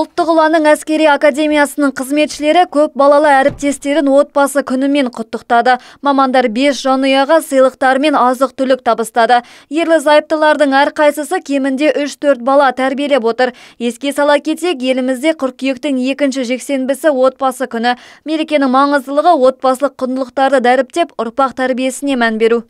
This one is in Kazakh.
Ұлттық ұланың әскери академиясының қызметшілері көп балалы әріптестерін отбасы күнімен құттықтады. Мамандар 5 жануяға сыйлықтармен азық түлік табыстады. Ерлі зайыптылардың әрқайсысы кемінде 3-4 бала тәрбелеп отыр. Еске сала кетек елімізде қыркүйектің екінші жексенбісі отбасы күні. Мерекенің маңыздылығы отбасылық құндылықтарды дәріптеп, ұрпақ тәрбиесіне мән беру.